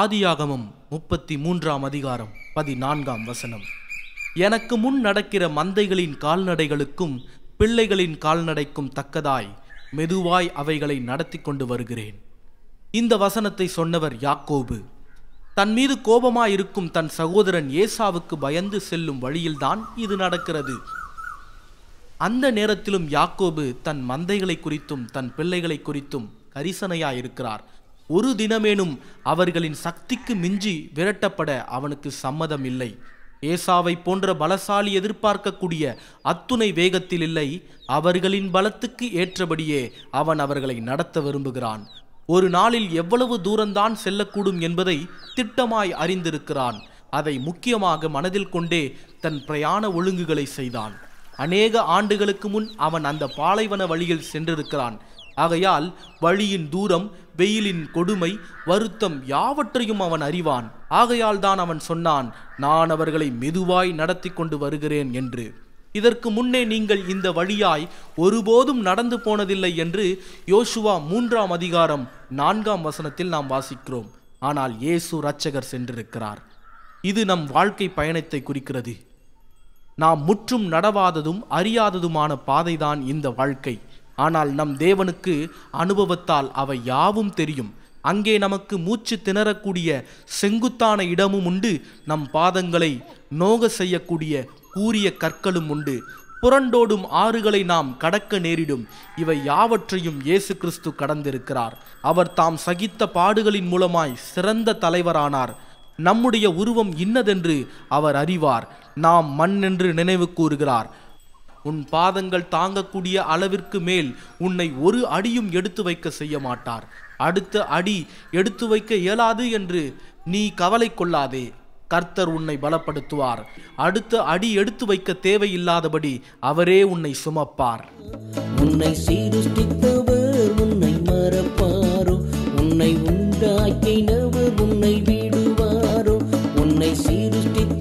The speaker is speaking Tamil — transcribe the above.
ஆதியாகமம் முப்பத்தி மூன்றாம் அதிகாரம் பதினான்காம் வசனம் எனக்கு முன் நடக்கிற மந்தைகளின் கால்நடைகளுக்கும் பிள்ளைகளின் கால்நடைக்கும் தக்கதாய் மெதுவாய் அவைகளை நடத்தி கொண்டு வருகிறேன் இந்த வசனத்தை சொன்னவர் யாக்கோபு தன் மீது கோபமாயிருக்கும் தன் சகோதரன் ஏசாவுக்கு பயந்து செல்லும் வழியில்தான் இது நடக்கிறது அந்த நேரத்திலும் யாக்கோபு தன் மந்தைகளை குறித்தும் தன் பிள்ளைகளை குறித்தும் கரிசனையாயிருக்கிறார் ஒரு தினமேனும் அவர்களின் சக்திக்கு மிஞ்சி விரட்டப்பட அவனுக்கு சம்மதம் இல்லை ஏசாவை போன்ற பலசாலி எதிர்பார்க்கக்கூடிய அத்துணை வேகத்தில் இல்லை அவர்களின் பலத்துக்கு ஏற்றபடியே அவன் அவர்களை நடத்த விரும்புகிறான் ஒரு நாளில் எவ்வளவு தூரம்தான் செல்லக்கூடும் என்பதை திட்டமாய் அறிந்திருக்கிறான் அதை முக்கியமாக மனதில் கொண்டே தன் பிரயாண ஒழுங்குகளை செய்தான் அநேக ஆண்டுகளுக்கு முன் அவன் அந்த பாலைவன வழியில் சென்றிருக்கிறான் ஆகையால் வழியின் தூரம் வெயிலின் கொடுமை வருத்தம் யாவற்றையும் அவன் அறிவான் ஆகையால் தான் அவன் சொன்னான் நான் அவர்களை மெதுவாய் நடத்தி கொண்டு வருகிறேன் என்று இதற்கு முன்னே நீங்கள் இந்த வழியாய் ஒருபோதும் நடந்து போனதில்லை என்று யோசுவா மூன்றாம் அதிகாரம் நான்காம் வசனத்தில் நாம் வாசிக்கிறோம் ஆனால் இயேசு ரட்சகர் சென்றிருக்கிறார் இது நம் வாழ்க்கை பயணத்தை குறிக்கிறது நாம் முற்றும் நடவாததும் அறியாததுமான பாதைதான் இந்த வாழ்க்கை ஆனால் நம் தேவனுக்கு அனுபவத்தால் அவை யாவும் தெரியும் அங்கே நமக்கு மூச்சு திணறக்கூடிய செங்குத்தான இடமும் உண்டு நம் பாதங்களை நோக செய்யக்கூடிய கூறிய கற்களும் உண்டு புரண்டோடும் ஆறுகளை நாம் கடக்க நேரிடும் இவை யாவற்றையும் இயேசு கிறிஸ்து கடந்திருக்கிறார் அவர் தாம் சகித்த பாடுகளின் மூலமாய் சிறந்த தலைவரானார் நம்முடைய உருவம் இன்னதென்று அவர் அறிவார் நாம் மண் என்று நினைவு கூறுகிறார் உன் பாதங்கள் தாங்கக்கூடிய அளவிற்கு மேல் உன்னை ஒரு அடியும் எடுத்து வைக்க செய்ய மாட்டார் அடுத்த அடி எடுத்து வைக்க இயலாது என்று நீ கவலை கொள்ளாதே கர்த்தர் உன்னை பலப்படுத்துவார் அடுத்த அடி எடுத்து வைக்க தேவையில்லாதபடி அவரே உன்னை சுமப்பார் உன்னை சீருஷ்டித்தவர் உன்னை மறப்பாரோ உன்னை உண்டாக்கினவர் உன்னை விடுவாரோ உன்னை சீருஷ்டி